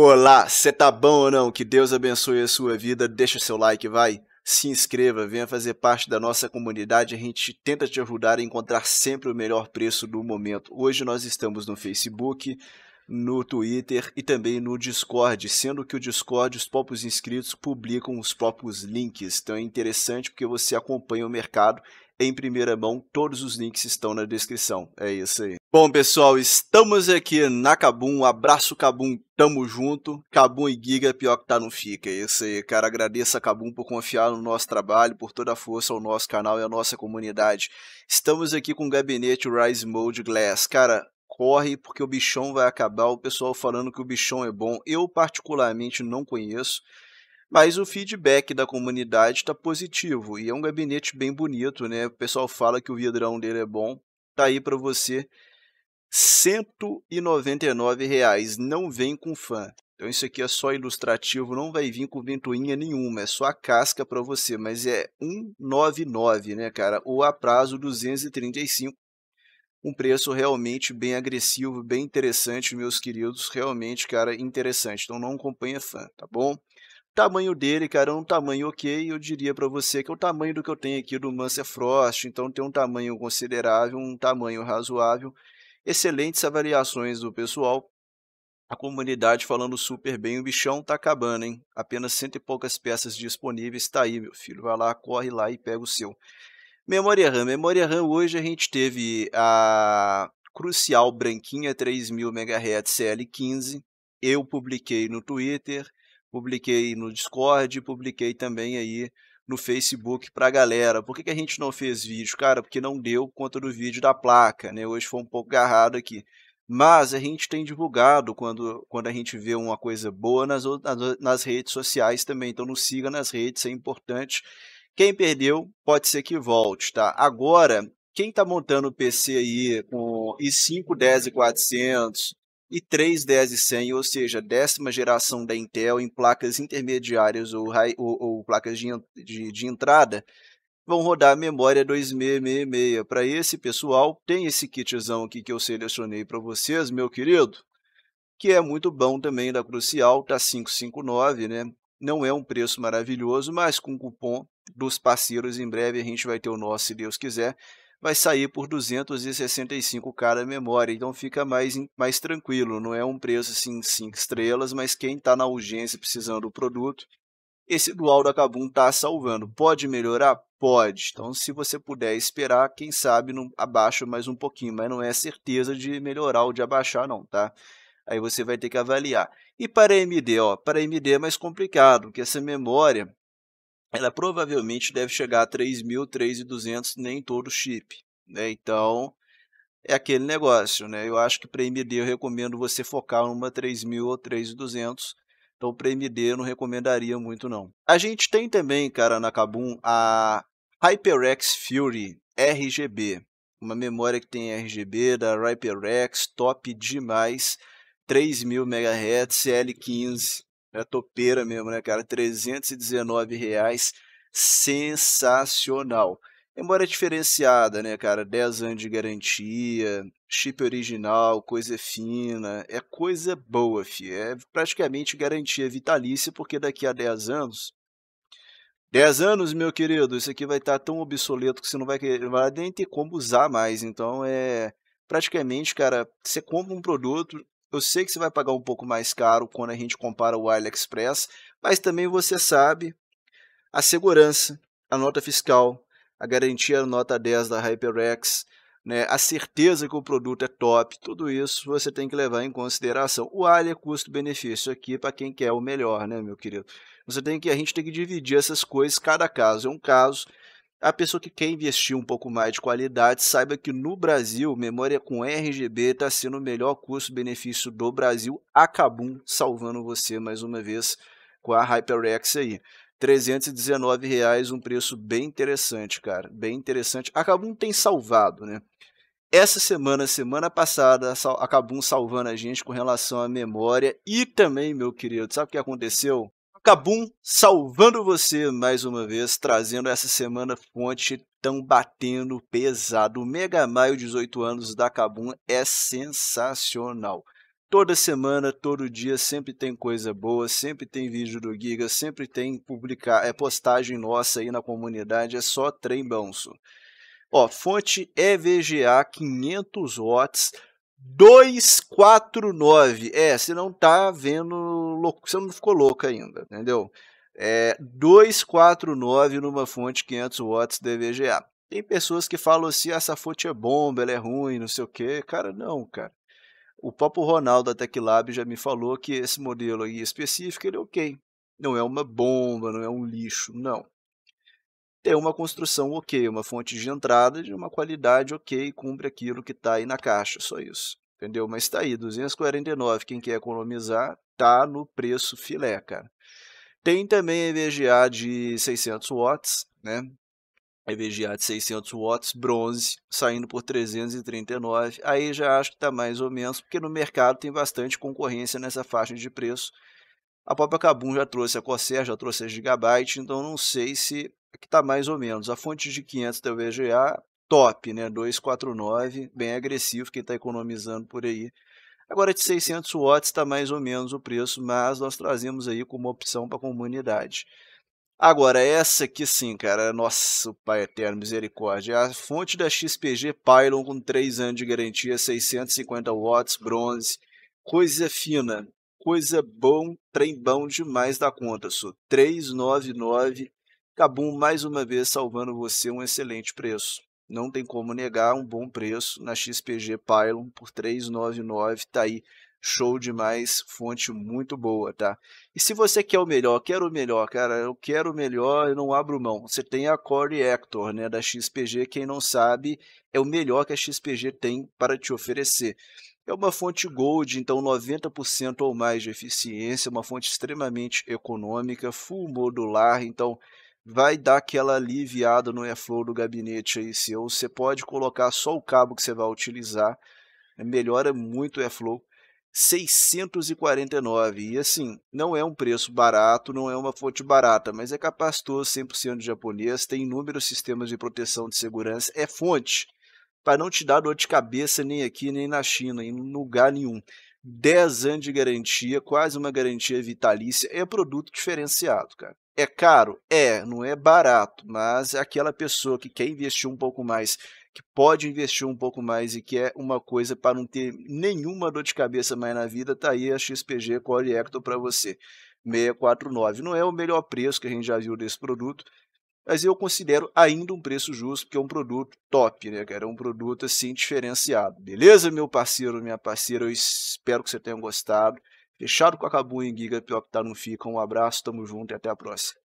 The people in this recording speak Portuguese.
Olá, você tá bom ou não? Que Deus abençoe a sua vida. Deixa seu like, vai. Se inscreva, venha fazer parte da nossa comunidade. A gente tenta te ajudar a encontrar sempre o melhor preço do momento. Hoje nós estamos no Facebook, no Twitter e também no Discord, sendo que o Discord os próprios inscritos publicam os próprios links. Então é interessante porque você acompanha o mercado em primeira mão. Todos os links estão na descrição. É isso aí. Bom, pessoal, estamos aqui na Cabum. abraço, Cabum. Tamo junto. Cabum e Giga, pior que tá, não fica. É isso aí, cara. Agradeço a Cabum por confiar no nosso trabalho, por toda a força ao nosso canal e à nossa comunidade. Estamos aqui com o gabinete Rise Mode Glass. Cara, corre porque o bichão vai acabar. O pessoal falando que o bichão é bom. Eu, particularmente, não conheço. Mas o feedback da comunidade está positivo e é um gabinete bem bonito, né? O pessoal fala que o vidrão dele é bom. Tá aí para você R$ 199. Reais. Não vem com fã. Então isso aqui é só ilustrativo, não vai vir com ventoinha nenhuma, é só a casca para você, mas é 199, né, cara? Ou a prazo 235. Um preço realmente bem agressivo, bem interessante, meus queridos, realmente, cara, interessante. Então não acompanha fã, tá bom? tamanho dele, cara, é um tamanho ok, eu diria para você que é o tamanho do que eu tenho aqui do Manser Frost, então tem um tamanho considerável, um tamanho razoável, excelentes avaliações do pessoal, a comunidade falando super bem, o bichão tá acabando, hein? Apenas cento e poucas peças disponíveis, está aí, meu filho, vai lá, corre lá e pega o seu. Memória RAM, memória RAM hoje a gente teve a crucial branquinha 3000 MHz CL15, eu publiquei no Twitter, publiquei no Discord, publiquei também aí no Facebook para a galera. Por que, que a gente não fez vídeo? Cara, porque não deu conta do vídeo da placa, né? Hoje foi um pouco garrado aqui. Mas a gente tem divulgado quando, quando a gente vê uma coisa boa nas, nas redes sociais também. Então nos siga nas redes, é importante. Quem perdeu, pode ser que volte, tá? Agora, quem está montando o PC aí com i5 10400, e 3 10100, ou seja, décima geração da Intel em placas intermediárias ou, ou, ou placas de, de, de entrada, vão rodar a memória 2666. Para esse pessoal, tem esse kitzão aqui que eu selecionei para vocês, meu querido, que é muito bom também da Crucial, tá 559, né? Não é um preço maravilhoso, mas com cupom dos parceiros em breve a gente vai ter o nosso, se Deus quiser vai sair por 265 k a memória, então fica mais, mais tranquilo, não é um preço assim 5 estrelas, mas quem está na urgência precisando do produto, esse dual da Kabum está salvando. Pode melhorar? Pode. Então, se você puder esperar, quem sabe não abaixa mais um pouquinho, mas não é certeza de melhorar ou de abaixar não, tá? Aí você vai ter que avaliar. E para AMD, ó, para AMD é mais complicado, porque essa memória ela provavelmente deve chegar a 3.000, 3.200, nem todo chip. Né? Então, é aquele negócio. Né? Eu acho que para MD eu recomendo você focar numa 3.000 ou 3.200. Então, para MD eu não recomendaria muito, não. A gente tem também, cara, na Kabum, a HyperX Fury RGB. Uma memória que tem RGB da HyperX, top demais. 3.000 MHz, L15 é topeira mesmo, né, cara? 319 reais, sensacional. Embora diferenciada, né, cara? 10 anos de garantia, chip original, coisa fina, é coisa boa, fi. É praticamente garantia vitalícia, porque daqui a 10 anos 10 anos, meu querido, isso aqui vai estar tá tão obsoleto que você não vai, querer, não vai nem ter como usar mais. Então é praticamente, cara, você compra um produto, eu sei que você vai pagar um pouco mais caro quando a gente compara o AliExpress, mas também você sabe a segurança, a nota fiscal, a garantia nota 10 da HyperX, né, a certeza que o produto é top, tudo isso você tem que levar em consideração. O Ali é custo-benefício aqui para quem quer o melhor, né, meu querido? Você tem que a gente tem que dividir essas coisas cada caso. É um caso a pessoa que quer investir um pouco mais de qualidade saiba que no Brasil, memória com RGB está sendo o melhor custo-benefício do Brasil. Acabum salvando você mais uma vez com a HyperX aí. R$ reais, um preço bem interessante, cara. Bem interessante. Acabum tem salvado, né? Essa semana, semana passada, acabou salvando a gente com relação à memória e também, meu querido, sabe o que aconteceu? Kabum salvando você mais uma vez, trazendo essa semana fonte tão batendo pesado. O Mega Maio 18 anos da Kabum é sensacional. Toda semana, todo dia, sempre tem coisa boa, sempre tem vídeo do Giga, sempre tem publicar, é postagem nossa aí na comunidade, é só trem bonso. Ó, fonte EVGA 500 watts, 249. É, você não tá vendo louco, você não ficou louco ainda, entendeu? É 249 numa fonte 500 watts DVGA. Tem pessoas que falam assim, ah, essa fonte é bomba, ela é ruim, não sei o que Cara, não, cara. O Papo Ronaldo da TechLab já me falou que esse modelo aí específico, ele é ok. Não é uma bomba, não é um lixo, não ter uma construção ok, uma fonte de entrada de uma qualidade ok, cumpre aquilo que está aí na caixa, só isso. Entendeu? Mas está aí, 249, quem quer economizar, tá no preço filé, cara. Tem também EVGA de 600 watts, né? EVGA de 600 watts, bronze, saindo por 339. Aí já acho que está mais ou menos, porque no mercado tem bastante concorrência nessa faixa de preço. A própria Kabum já trouxe a Corsair, já trouxe a Gigabyte, então não sei se Aqui está mais ou menos. A fonte de 500 TVGA, top, né? 249, bem agressivo, quem está economizando por aí. Agora de 600 watts está mais ou menos o preço, mas nós trazemos aí como opção para a comunidade. Agora, essa aqui sim, cara, nosso pai eterno, misericórdia. É a fonte da XPG Pylon com 3 anos de garantia, 650 watts, bronze. Coisa fina, coisa bom, trem bom demais da conta, só 399 Cabum mais uma vez salvando você um excelente preço. Não tem como negar um bom preço na XPG Pylon por 399, tá aí show demais, fonte muito boa, tá? E se você quer o melhor, quero o melhor, cara, eu quero o melhor, eu não abro mão. Você tem a Core Hector, né, da XPG, quem não sabe, é o melhor que a XPG tem para te oferecer. É uma fonte Gold, então 90% ou mais de eficiência, uma fonte extremamente econômica, full modular, então vai dar aquela aliviada no airflow do gabinete aí seu. Você pode colocar só o cabo que você vai utilizar, é melhora é muito o airflow. 649 e assim, não é um preço barato, não é uma fonte barata, mas é capacitor 100% japonês, tem inúmeros sistemas de proteção de segurança, é fonte para não te dar dor de cabeça nem aqui, nem na China, em lugar nenhum. 10 anos de garantia, quase uma garantia vitalícia, é produto diferenciado, cara. É caro? É, não é barato, mas é aquela pessoa que quer investir um pouco mais, que pode investir um pouco mais e quer uma coisa para não ter nenhuma dor de cabeça mais na vida, tá aí a XPG Core para você. 649. Não é o melhor preço que a gente já viu desse produto, mas eu considero ainda um preço justo, porque é um produto top, né, cara? É um produto assim diferenciado. Beleza, meu parceiro, minha parceira? Eu espero que você tenha gostado. Fechado com a Kabum guiga Giga, pelo optar não fica. Um abraço, tamo junto e até a próxima.